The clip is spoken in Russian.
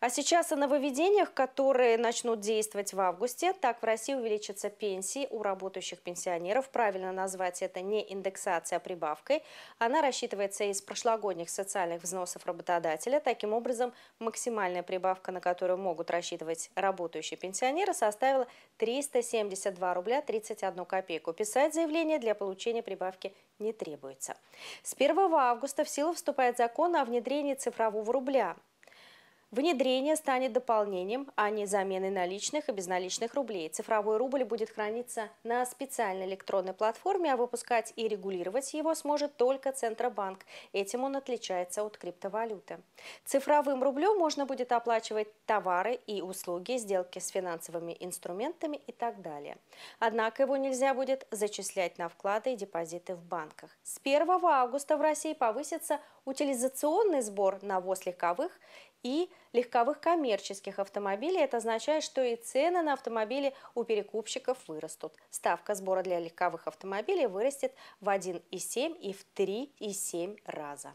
А сейчас о нововведениях, которые начнут действовать в августе. Так, в России увеличатся пенсии у работающих пенсионеров. Правильно назвать это не индексация, а прибавкой. Она рассчитывается из прошлогодних социальных взносов работодателя. Таким образом, максимальная прибавка, на которую могут рассчитывать работающие пенсионеры, составила 372 рубля 31 копейку. Писать заявление для получения прибавки не требуется. С 1 августа в силу вступает закон о внедрении цифрового рубля. Внедрение станет дополнением, а не заменой наличных и безналичных рублей. Цифровой рубль будет храниться на специальной электронной платформе, а выпускать и регулировать его сможет только Центробанк. Этим он отличается от криптовалюты. Цифровым рублем можно будет оплачивать товары и услуги, сделки с финансовыми инструментами и так далее. Однако его нельзя будет зачислять на вклады и депозиты в банках. С 1 августа в России повысится утилизационный сбор на ВОЗ легковых и легковых коммерческих автомобилей. Это означает, что и цены на автомобили у перекупщиков вырастут. Ставка сбора для легковых автомобилей вырастет в 1,7 и в 3,7 раза.